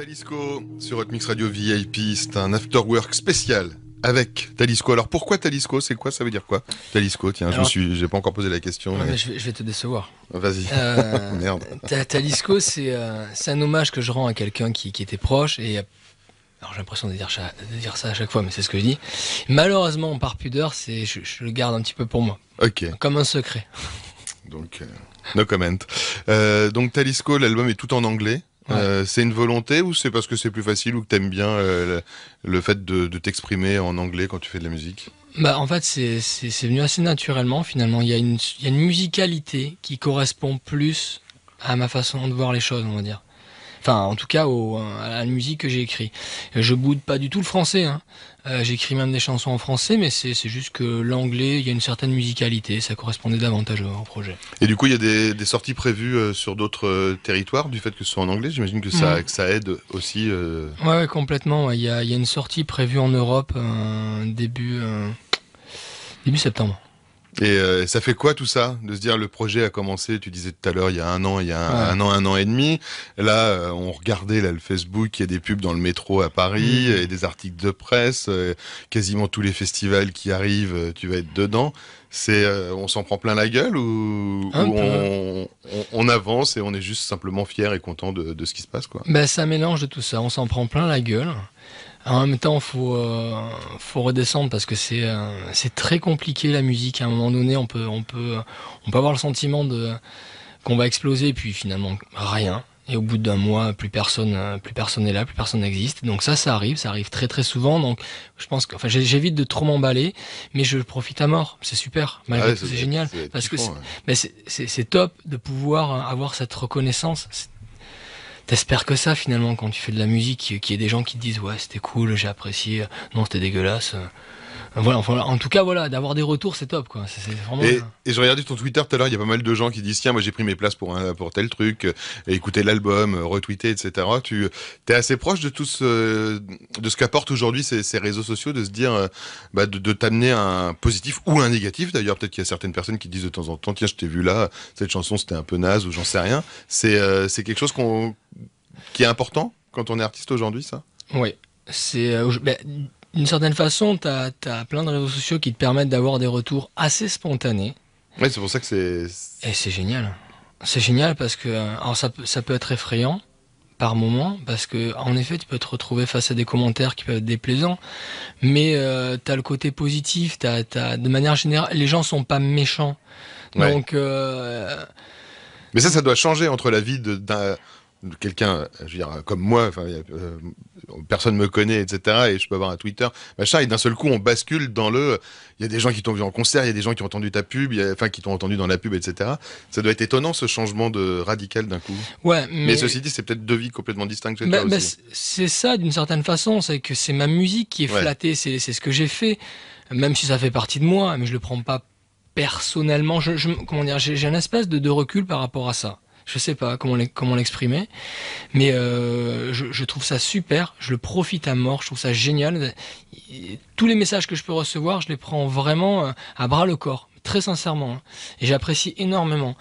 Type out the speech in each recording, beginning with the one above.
Talisco sur Hot Radio VIP, c'est un afterwork spécial avec Talisco. Alors pourquoi Talisco C'est quoi Ça veut dire quoi Talisco Tiens, je n'ai suis, pas encore posé la question. je, vais, te décevoir. Vas-y. Euh, Merde. Talisco, euh, c'est un hommage que je rends à quelqu'un qui, était proche et alors j'ai l'impression de, dire, ça à chaque fois, mais c'est ce que je dis. Malheureusement, par pudeur, c'est je, le garde un petit peu pour moi. Ok. Comme un secret. Donc, euh, no comment. donc Talisco, l'album est tout en anglais. Euh, c'est une volonté ou c'est parce que c'est plus facile ou que t'aimes bien euh, le, fait de, t'exprimer en anglais quand tu fais de la musique bah, en fait, c'est venu assez naturellement finalement. Il y, a une, il y a une musicalité qui correspond plus à ma façon de voir les choses, on va dire. Enfin, en tout cas, à la musique que j'ai écrite. Je boude pas du tout le français. Hein. Euh, j'écris même des chansons en français, mais c'est juste que l'anglais, il y a une certaine musicalité, ça correspondait davantage au, projet. Et du coup, il y a des, sorties prévues euh, sur d'autres euh, territoires, du fait que ce soit en anglais, j'imagine que, ça, mm. aide aussi. Oui, ouais, complètement. Il y, a, une sortie prévue en Europe début, début septembre. Et euh, ça fait quoi tout ça De se dire le projet a commencé, tu disais tout à l'heure, il y a un an, il y a un, an, un an et demi. Là, euh, on regardait là, le Facebook, il y a des pubs dans le métro à Paris, mm. et des articles de presse, euh, quasiment tous les festivals qui arrivent, tu vas être dedans. C'est, on s'en prend plein la gueule ou, on, avance et on est juste simplement fier et content de, ce qui se passe quoi. Ben, ça mélange de tout ça, on s'en prend plein la gueule. En même temps, faut euh, faut redescendre parce que c'est euh, c'est très compliqué la musique. À un moment donné, on peut on peut on peut avoir le sentiment de qu'on va exploser et puis finalement rien. Et au bout d'un mois, plus personne euh, plus personne n'est là, plus personne n'existe. Donc ça, ça arrive, ça arrive très très souvent. Donc je pense que enfin j'évite de trop m'emballer, mais je profite à mort. C'est super, malgré ah tout, c'est génial parce que c'est top de pouvoir avoir cette reconnaissance t'espères que ça finalement quand tu fais de la musique, qu'il y ait des gens qui te disent ouais c'était cool, j'ai apprécié, non c'était dégueulasse. Euh, en tout cas, voilà, d'avoir des retours, c'est top, quoi. et, et, je regardais ton Twitter tout à l'heure, il y a pas mal de gens qui disent tiens, moi j'ai pris mes places pour pour tel truc, euh, écouter l'album, euh, retweeter, etc. Tu es assez proche de tout ce de ce qu'apportent aujourd'hui ces, réseaux sociaux, de se dire euh, bah, de, de t'amener un positif ou un négatif. D'ailleurs, peut-être qu'il y a certaines personnes qui disent de temps en temps tiens, je t'ai vu là, cette chanson c'était un peu naze ou j'en sais rien. C'est c'est quelque chose qu'on qui est important quand on est artiste aujourd'hui, ça. Oui, c'est ben, d'une certaine façon, tu as, plein de réseaux sociaux qui te permettent d'avoir des retours assez spontanés. Oui, c'est pour ça que c'est. Et c'est génial. C'est génial parce que. Alors, ça, ça peut être effrayant par moment, parce que en effet, tu peux te retrouver face à des commentaires qui peuvent être déplaisants, mais euh, tu as le côté positif, as, de manière générale, les gens sont pas méchants. Donc. Euh, mais ça, ça doit changer entre la vie d'un quelqu'un, je veux dire, comme moi, enfin, ne euh, personne me connaît, etc., et je peux avoir un Twitter, machin, et d'un seul coup, on bascule dans le. Il y a des gens qui t'ont vu en concert, il y a des gens qui ont entendu ta pub, enfin, qui t'ont entendu dans la pub, etc. Ça doit être étonnant, ce changement de radical d'un coup. Ouais, mais... ceci dit, c'est peut-être deux vies complètement distinctes. Bah, bah, c'est ça, d'une certaine façon, c'est que c'est ma musique qui est flattée, c'est ce que j'ai fait, même si ça fait partie de moi, mais je le prends pas personnellement. Je, comment dire, j'ai un espèce de recul par rapport à ça. Je sais pas comment comment l'exprimer, mais euh, je, trouve ça super. Je le profite à mort. Je trouve ça génial. Tous les messages que je peux recevoir, je les prends vraiment euh, à bras le corps, très sincèrement, hein, et j'apprécie énormément.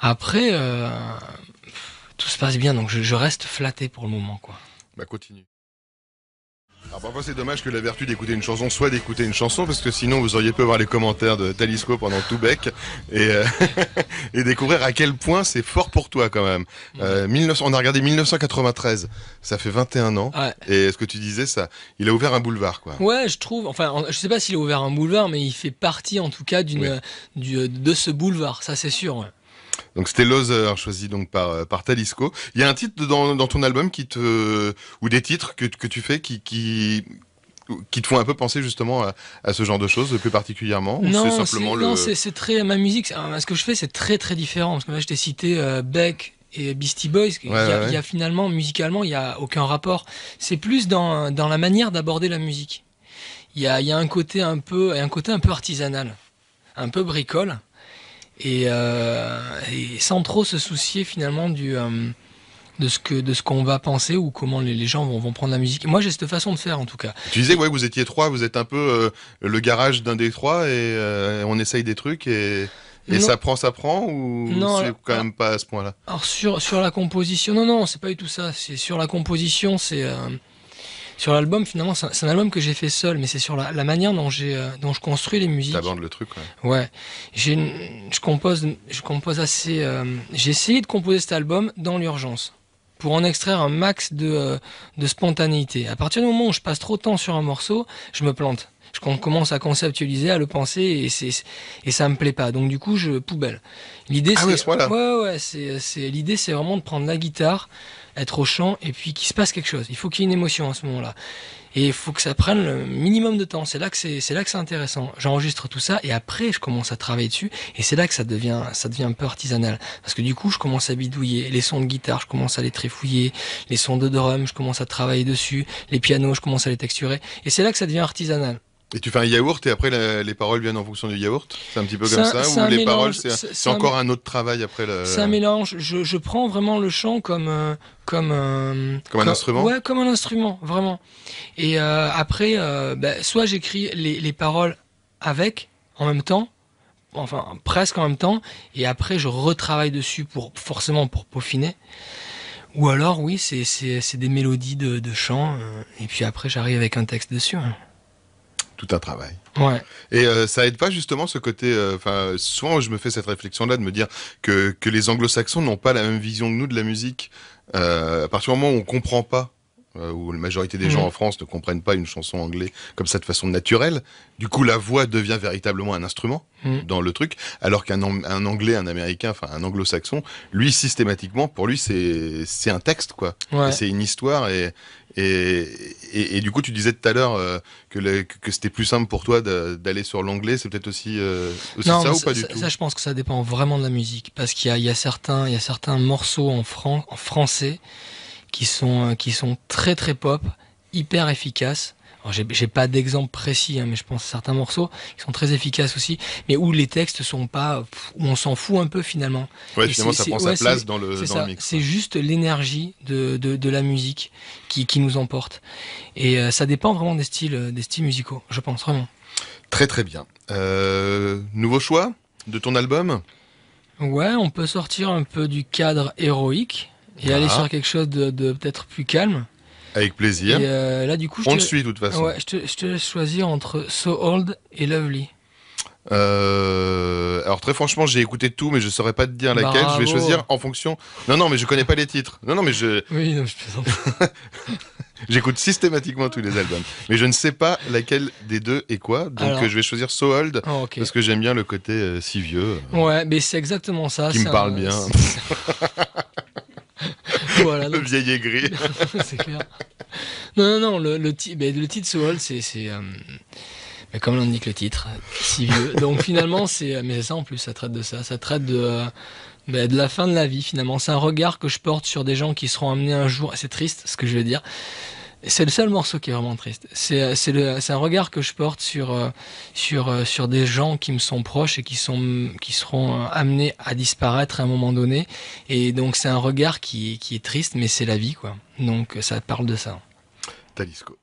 Après, euh, tout se passe bien, donc je, je reste flatté pour le moment, quoi. Bah, continue parfois c'est dommage que la vertu d'écouter une chanson soit d'écouter une chanson parce que sinon vous auriez pu voir les commentaires de Talisco pendant tout bec et, euh, et découvrir à quel point c'est fort pour toi quand même. Mm. Euh, on a regardé 1993, ça fait 21 ans et et ce que tu disais ça, il a ouvert un boulevard quoi. Ouais je trouve, enfin je sais pas s'il a ouvert un boulevard mais il fait partie en tout cas d'une euh, euh, de ce boulevard, ça c'est sûr. Donc c'était Loser, choisi donc euh, par, Talisco. Il y a un titre dans, ton album qui te, euh, ou des titres que, tu fais qui, te font un peu penser justement à, ce genre de choses plus particulièrement Non, c'est très ma musique. Euh, ce que je fais, c'est très très différent. Parce que je t'ai cité Beck et Beastie Boys. il, y, a, finalement musicalement, il n'y a aucun rapport. C'est plus dans, la manière d'aborder la musique. Il y a, un côté un peu, un côté un peu artisanal, un peu bricole. Euh, et, sans trop se soucier finalement du, euh, de ce que de ce qu'on va penser ou comment les, gens vont, vont, prendre la musique. Moi, j'ai cette façon de faire en tout cas. Tu disais, ouais, vous étiez trois, vous êtes un peu euh, le garage d'un des trois et on essaye des trucs et. Et ça prend, ça prend ou non, c'est quand même pas à ce point-là Alors sur, sur la composition, non, non, c'est pas du tout ça. C'est sur la composition, c'est sur l'album, finalement, c'est un, album que j'ai fait seul, mais c'est sur la, manière dont, j'ai, euh, dont je construis les musiques. T'abordes le truc, ouais. Ouais. Je compose, je compose assez. Euh, j'ai essayé de composer cet album dans l'urgence pour en extraire un max de, euh, de spontanéité. À partir du moment où je passe trop de temps sur un morceau, je me plante Je commence à conceptualiser, à le penser, et, c'est, et ça me plaît pas. Donc du coup, je poubelle. L'idée, ah c'est, oui, ouais, ouais, l'idée, c'est vraiment de prendre la guitare, être au champ et puis qu'il se passe quelque chose. Il faut qu'il y ait une émotion à ce moment-là. Et il faut que ça prenne le minimum de temps. C'est là que c'est, c'est là que c'est intéressant. J'enregistre tout ça et après je commence à travailler dessus et c'est là que ça devient, ça devient un peu artisanal. Parce que du coup, je commence à bidouiller les sons de guitare, je commence à les tréfouiller, les sons de drum, je commence à travailler dessus, les pianos, je commence à les texturer et c'est là que ça devient artisanal. Et tu fais un yaourt et après les paroles viennent en fonction du yaourt C'est un petit peu comme ça Ou les paroles, c'est encore un autre travail après le... C'est un mélange. Je, prends vraiment le chant comme, euh, comme, euh, comme, un instrument Ouais, comme un instrument, vraiment. Et euh, après, bah, soit j'écris les, paroles avec, en même temps, enfin presque en même temps, et après je retravaille dessus pour forcément pour peaufiner. Ou alors, oui, c'est des mélodies de, de chant, et puis après j'arrive avec un texte dessus. Hein tout un travail. Et euh, ça aide pas justement ce côté. Euh, enfin, souvent je me fais cette réflexion-là de me dire que, les Anglo-Saxons n'ont pas la même vision que nous de la musique. Euh, à partir du moment où on comprend pas euh, où la majorité des mm. gens en France ne comprennent pas une chanson anglaise comme ça de façon naturelle. Du coup, la voix devient véritablement un instrument mm. dans le truc, alors qu'un un anglais, un américain, enfin un anglo-saxon, lui, systématiquement, pour lui, c'est un texte, quoi. C'est une histoire et, et, du coup, tu disais tout à l'heure euh, que, que c'était plus simple pour toi d'aller sur l'anglais. C'est peut-être aussi, euh, ça ou pas du tout ça, je pense que ça dépend vraiment de la musique. Parce qu'il y, a certains morceaux en français qui sont, euh, qui sont très très pop, hyper efficaces. Alors j'ai pas d'exemple précis, hein, mais je pense à certains morceaux qui sont très efficaces aussi, mais où les textes sont pas, où on s'en fout un peu finalement. Oui, finalement ça prend sa place dans le, dans le C'est juste l'énergie de, de, de, la musique qui, qui nous emporte. Et euh, ça dépend vraiment des styles, euh, des styles musicaux, je pense vraiment. Très très bien. nouveau choix de ton album Ouais, on peut sortir un peu du cadre héroïque et aller ah. sur quelque chose de, peut-être plus calme. Avec plaisir. Euh, là, du coup, on le suit de toute façon. je, te, laisse choisir entre So Old et Lovely. Euh, alors très franchement, j'ai écouté tout, mais je saurais pas te dire laquelle. Je vais choisir en fonction. Non, non, mais je connais pas les titres. Non, non, mais je. Oui, non, je J'écoute systématiquement tous les albums, mais je ne sais pas laquelle des deux est quoi. Donc euh, je vais choisir So Old oh, parce que j'aime bien le côté si vieux. ouais, mais c'est exactement ça. Qui me parle bien. voilà, le vieil aigri. c'est clair. Non, non, non, le, le, ben, le titre c'est. Euh, ben, comme l'indique le titre, si vieux. Donc finalement, c'est. Euh, mais c'est ça en plus, ça traite de ça. Ça traite de. Euh, ben, de la fin de la vie finalement. C'est un regard que je porte sur des gens qui seront amenés un jour, c'est triste ce que je vais dire, c'est le seul morceau qui est vraiment triste. C'est euh, un regard que je porte euh, euh, sur, des gens qui me sont proches et qui, qui seront amenés à disparaître à un moment donné. Et donc c'est un regard qui, qui est triste, mais c'est la vie, quoi. Donc ça parle de ça. Talisco.